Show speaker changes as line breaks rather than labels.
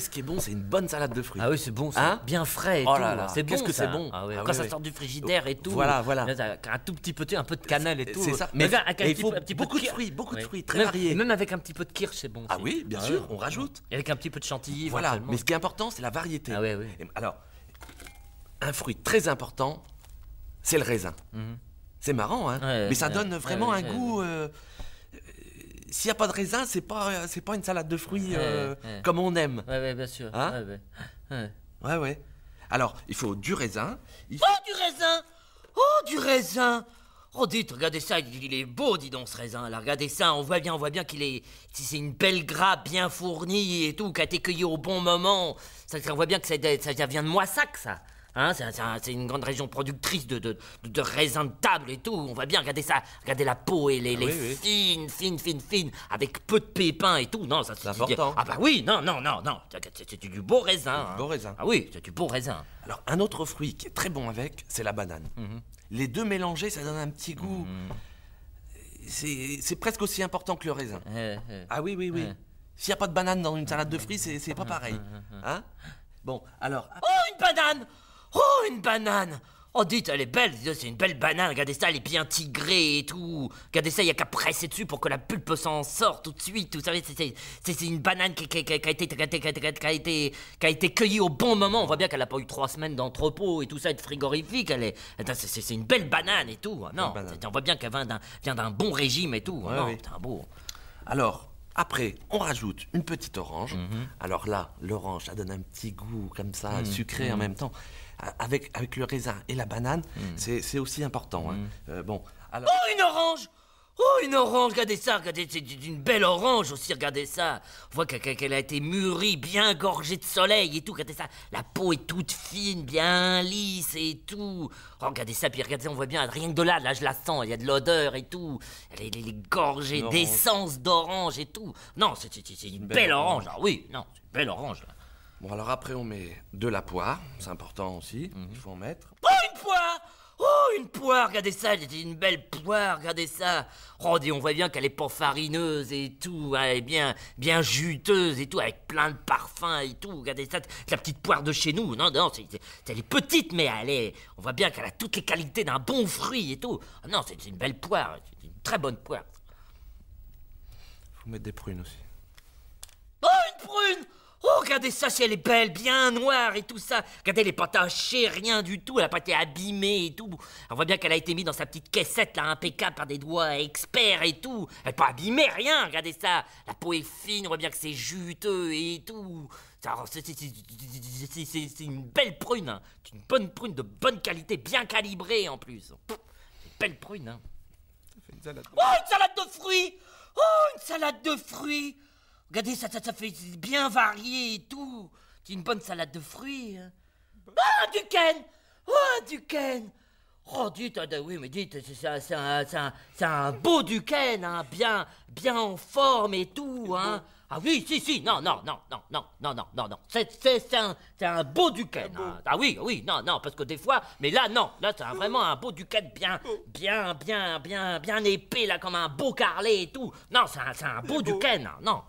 ce qui est bon, c'est une bonne salade de fruits. Ah oui, c'est bon, ça. Hein bien frais et oh hein. C'est bon, Qu'est-ce que c'est bon. Ah Quand ça sort du frigidaire et tout. Voilà, voilà. Un tout petit peu, un peu de cannelle et tout. C'est ça. Mais, il faut beaucoup de fruits, beaucoup de fruits, très variés. Même avec un petit peu de kirsch, c'est bon. Ah oui, bien sûr, on rajoute. avec un petit peu de chantilly. Voilà. Mais ce qui est important, c'est la variété. Ah oui, oui. Alors, un fruit très important, c'est le raisin. Mhm. C'est marrant, hein. Mais ça donne vraiment un goût euh, s'il n'y a pas de raisin, c'est pas, euh, c'est pas une salade de fruits euh, comme on aime. Ouais, ouais, bien sûr. Hein ouais, ouais. Alors, il faut du raisin.
Oh, oh, du raisin Oh, du raisin Oh, dites, regardez ça, il est beau, dis donc, ce raisin. Là, regardez ça, on voit bien, on voit bien qu'il est. Si c'est une belle grappe bien fournie et tout, qui a été cueillie au bon moment. Ça, on voit bien que ça, ça vient de Moissac, ça. Hein, c'est une grande région productrice de, de, raisins de table et tout. On va bien regarder ça. Regardez la peau et les, fine, fine, fine, fine. fines, fines, fines, fines, avec peu de pépins et tout. Non, ça c'est important. Ah bah oui, non, non, non, non. C'est du beau raisin. Hein. beau raisin. Ah oui, c'est du beau raisin.
Alors, un autre fruit qui est très bon avec, c'est la banane. Mhm. Les deux mélangés, ça donne un petit goût. Mhm. C'est presque aussi important que le raisin. Eh, eh. ah oui, oui, oui. Eh.
S'il n'y a pas de banane dans une salade de fruits, c'est pas ah, pareil. Ah, ah, hein Bon, alors. Oh, une banane Oh, une banane Oh, dites, elle est belle, c'est une belle banane, regardez ça, elle est bien tigrée et tout. Regardez ça, il n'y a qu'à presser dessus pour que la pulpe s'en sort tout de suite. Vous savez, c'est une banane qui, a été, cueillie au bon moment. On voit bien qu'elle n'a pas eu trois semaines d'entrepôt et tout ça, et de frigorifique. Elle est, c'est une belle banane et tout. Ah, non, on voit bien qu'elle vient d'un bon régime et tout. Ah, ouais, beau.
Alors, après, on rajoute une petite orange. Mhm. Alors là, l'orange, ça donne un petit goût comme ça, mhm. sucré en mhm. même temps. Avec, avec le raisin et la banane, c'est aussi important. Hein. Euh, bon,
alors... Oh, une orange Oh, une orange, regardez ça, regardez, c'est une belle orange aussi, regardez ça. On voit qu'elle a été mûrie, bien gorgée de soleil et tout, regardez ça. La peau est toute fine, bien lisse et tout. Oh, regardez ça, puis regardez, on voit bien, rien de là, là je la sens, il y a de l'odeur et tout. Elle est, gorgée d'essence d'orange et tout. Non, c'est une, belle, orange,
oui, non, c'est une belle orange. Là. Bon, alors après, on met de la poire, c'est important aussi, mhm. il faut en mettre
une poire, regardez ça, c'était une belle poire, regardez ça. Oh, on voit bien qu'elle est pas farineuse et tout, hein, elle est bien, bien juteuse et tout, avec plein de parfums et tout. Regardez ça, c'est la petite poire de chez nous. Non, non, c'est, elle est petite, mais allez, on voit bien qu'elle a toutes les qualités d'un bon fruit et tout. Ah, non, c'est une belle poire, c'est une très bonne poire.
Faut mettre des prunes aussi.
Oh, une prune Oh, regardez ça, si elle est belle, bien noire et tout ça. Regardez, elle n'est pas tachée, rien du tout. Elle n'a pas été abîmée et tout. On voit bien qu'elle a été mise dans sa petite caissette, là, impeccable, par des doigts experts et tout. Elle n'a pas abîmé rien, regardez ça. La peau est fine, on voit bien que c'est juteux et tout. C'est une belle prune, hein. une bonne prune de bonne qualité, bien calibrée en plus. belle prune, hein. Oh, une salade de fruits Oh, une salade de fruits Regardez, ça, ça, fait bien varié et tout. C'est une bonne salade de fruits. Hein. Ah, du Oh, du Oh, dites, ah, oui, mais dites, c'est un, un, beau Duquesne, hein, bien, bien en forme et tout, hein. Ah oui, si, si, non, non, non, non, non, non, non, non, non. C'est un, un beau Duquesne. Hein. Ah oui, ah oui, non, non, parce que des fois, mais là, non, là, c'est vraiment un beau Duquesne bien, bien, bien, bien, bien épais, là, comme un beau carlet et tout. Non, c'est un, un beau Duquesne, hein, non.